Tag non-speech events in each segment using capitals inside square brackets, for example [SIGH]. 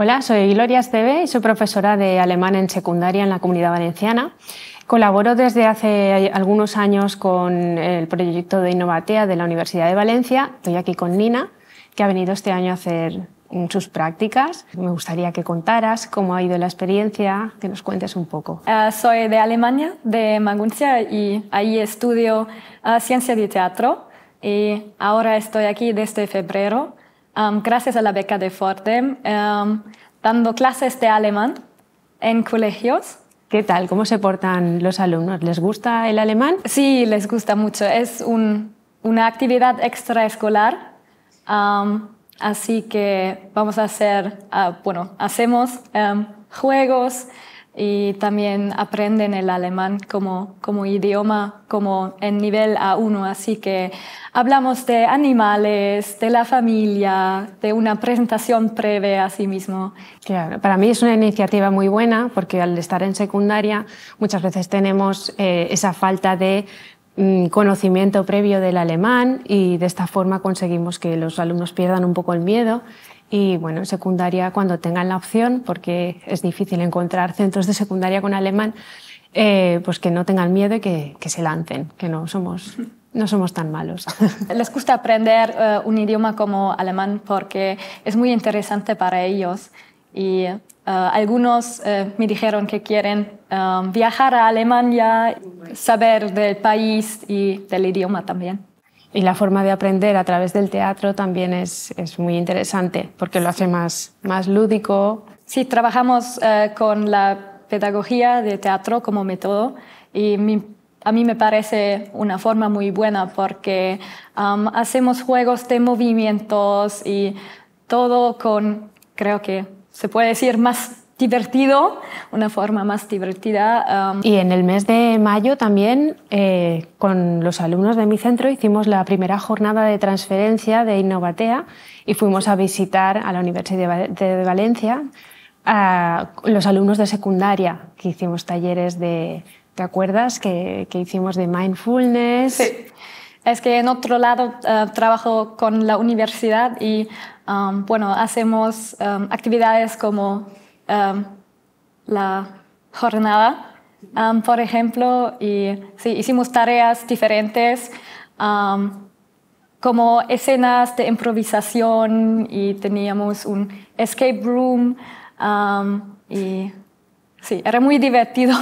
Hola, soy Gloria Esteve y soy profesora de alemán en secundaria en la Comunidad Valenciana. Colaboro desde hace algunos años con el proyecto de Innovatea de la Universidad de Valencia. Estoy aquí con Nina, que ha venido este año a hacer sus prácticas. Me gustaría que contaras cómo ha ido la experiencia, que nos cuentes un poco. Ah, soy de Alemania, de Maguncia, y ahí estudio ah, ciencia de teatro. Y ahora estoy aquí desde febrero Um, gracias a la beca de Forte, em, um, dando clases de alemán en colegios. ¿Qué tal? ¿Cómo se portan los alumnos? ¿Les gusta el alemán? Sí, les gusta mucho. Es una actividad extraescolar. Um, así que vamos a hacer, ah, bueno, hacemos em, juegos, y también aprenden el alemán como, como idioma, como en nivel A1. Así que hablamos de animales, de la familia, de una presentación breve a sí mismo. Claro, para mí es una iniciativa muy buena porque al estar en secundaria muchas veces tenemos eh, esa falta de mm, conocimiento previo del alemán y de esta forma conseguimos que los alumnos pierdan un poco el miedo y bueno, secundaria cuando tengan la opción, porque es difícil encontrar centros de secundaria con alemán, eh, pues que no tengan miedo y que, se lancen, que no somos no somos tan malos. [LAUGHS] Les gusta aprender eh, un idioma como alemán porque es muy interesante para ellos. Y eh, algunos me dijeron que quieren viajar a Alemania, saber del país y del idioma también. Y la forma de aprender a través del teatro también es, es muy interesante porque lo hace más, más lúdico. Sí, trabajamos eh, con la pedagogía de teatro como método y a mí me parece una forma muy buena porque hacemos juegos de movimientos y todo con, creo que se puede decir, más divertido, una forma más divertida. Um, y en el mes de mayo también eh, con los alumnos de mi centro hicimos la primera jornada de transferencia de Innovatea y fuimos a visitar a la Universidad de Valencia a los alumnos de secundaria, que hicimos talleres de, ¿te acuerdas? Que, que hicimos de mindfulness. Sí. Es que en otro lado eh, trabajo con la universidad y, um, bueno, hacemos um, actividades como Um, la jornada, um, por ejemplo, y sí, hicimos tareas diferentes, um, como escenas de improvisación y teníamos un escape room y sí, era muy [LAUGHS] divertido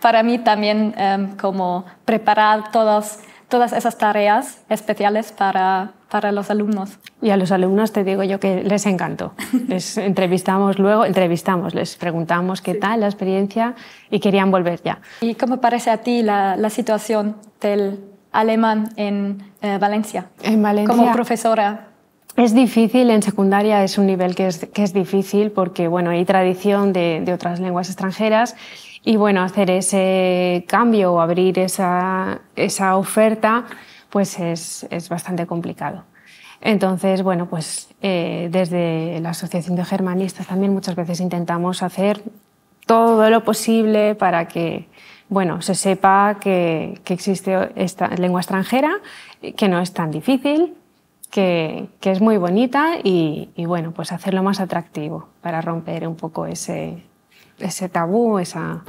para mí también como preparar todas todas esas tareas especiales para, para los alumnos. Y a los alumnos te digo yo que les encantó. [LAUGHS] Les entrevistamos luego, entrevistamos, les preguntamos qué tal la experiencia y querían volver ya. ¿Y cómo parece a ti la, situación del alemán en eh, Valencia? En Valencia. Como profesora. Es difícil, en secundaria es un nivel que es, que es difícil porque bueno, hay tradición de, de, otras lenguas extranjeras y bueno, hacer ese cambio o abrir esa, esa oferta pues es, es, bastante complicado. Entonces, bueno, pues eh, desde la Asociación de Germanistas también muchas veces intentamos hacer todo lo posible para que bueno, se sepa que, que existe esta lengua extranjera, que no es tan difícil, que, es muy bonita y, bueno, pues hacerlo más atractivo para romper un poco ese, tabú, esa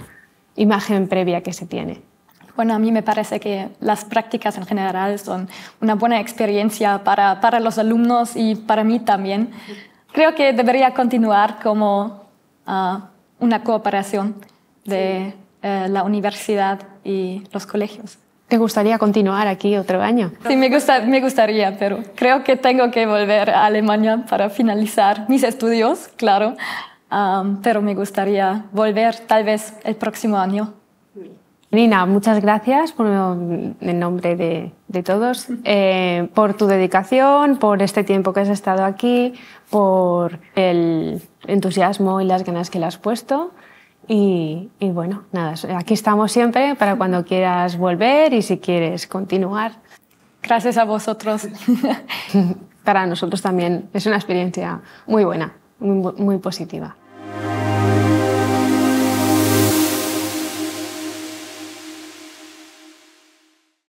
imagen previa que se tiene. Bueno, a mí me parece que las prácticas en general son una buena experiencia para, los alumnos y para mí también. Creo que debería continuar como ah, una cooperación de eh, la universidad y los colegios. ¿Te gustaría continuar aquí otro año? Sí, me, me gustaría, pero creo que tengo que volver a Alemania para finalizar mis estudios, claro. pero me gustaría volver tal vez el próximo año. Nina, muchas gracias por, en nombre de, todos eh, por tu dedicación, por este tiempo que has estado aquí, por el entusiasmo y las ganas que le has puesto. Y, bueno, nada, aquí estamos siempre para cuando quieras volver y si quieres continuar. Gracias a vosotros. [LAUGHS] para nosotros también es una experiencia muy buena, muy positiva.